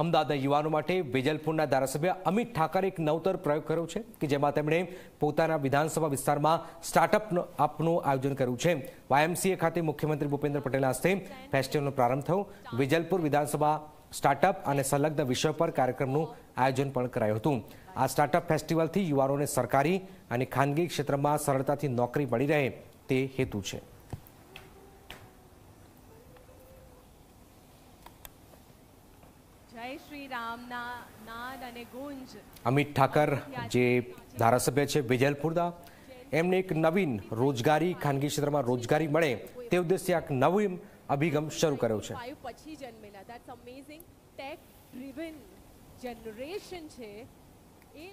અમદાવાદના યુવાનો માટે વેજલપુરના ધારાસભ્ય અમિત ઠાકરે એક નવતર પ્રયોગ કર્યો છે કે જેમાં તેમણે પોતાના વિધાનસભા વિસ્તારમાં સ્ટાર્ટઅપ આપનું આયોજન કર્યું છે વાયએમસીએ ખાતે મુખ્યમંત્રી ભૂપેન્દ્ર પટેલના હસ્તે ફેસ્ટિવલનો પ્રારંભ થયો વેજલપુર વિધાનસભા સ્ટાર્ટઅપ અને સંલગ્ન વિષય પર કાર્યક્રમનું આયોજન પણ કરાયું હતું આ સ્ટાર્ટઅપ ફેસ્ટિવલથી યુવાનોને સરકારી અને ખાનગી ક્ષેત્રમાં સરળતાથી નોકરી મળી રહે તે હેતુ છે જય શ્રી રામના નાદ અને ગુંજ અમિત ઠાકર જે ધારાસભ્ય છે વિજલપુરના એમને એક નવીન રોજગારી ખાનગી ક્ષેત્રમાં રોજગારી મળે તે ઉદ્દેશ્ય એક નવીન અભિગમ શરૂ કર્યો છે પછી જન્મેલા that's amazing tech driven generation છે એ